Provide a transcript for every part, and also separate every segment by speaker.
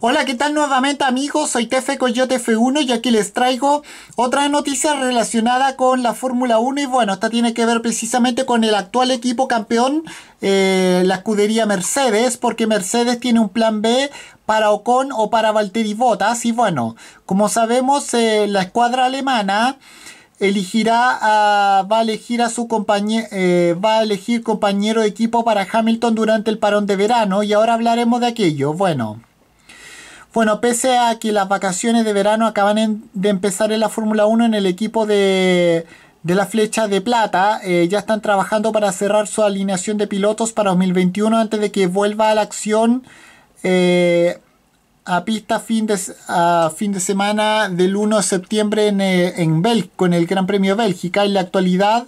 Speaker 1: Hola, ¿qué tal nuevamente amigos? Soy Tefe Coyote F1 y aquí les traigo otra noticia relacionada con la Fórmula 1 y bueno, esta tiene que ver precisamente con el actual equipo campeón, eh, la escudería Mercedes, porque Mercedes tiene un plan B para Ocon o para Valtteri Bottas y bueno, como sabemos eh, la escuadra alemana elegirá a, va a elegir a su compañero eh, va a elegir compañero de equipo para Hamilton durante el parón de verano y ahora hablaremos de aquello bueno bueno, pese a que las vacaciones de verano acaban de empezar en la Fórmula 1 en el equipo de, la flecha de plata, eh, ya están trabajando para cerrar su alineación de pilotos para 2021 antes de que vuelva a la acción eh, a pista fin de, a fin de semana del 1 de septiembre en, eh, en el Gran Premio Bélgica. En la actualidad,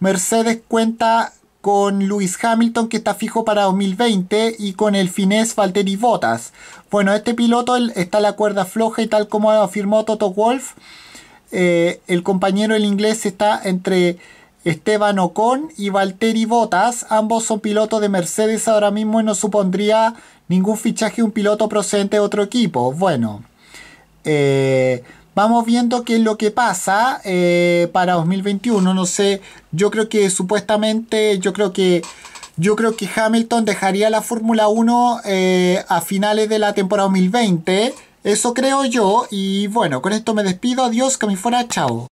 Speaker 1: Mercedes cuenta con Lewis Hamilton que está fijo para 2020 y con el finés Valtteri Bottas. Bueno, este piloto está la cuerda floja y tal como afirmó Toto Wolf, eh, el compañero el inglés está entre Esteban Ocon y Valtteri Bottas. Ambos son pilotos de Mercedes ahora mismo y no supondría ningún fichaje un piloto procedente de otro equipo. Bueno, eh, Vamos viendo qué es lo que pasa eh, para 2021. No sé, yo creo que supuestamente, yo creo que... Yo creo que Hamilton dejaría la Fórmula 1 eh, a finales de la temporada 2020. Eso creo yo. Y bueno, con esto me despido. Adiós, que me fuera. Chao.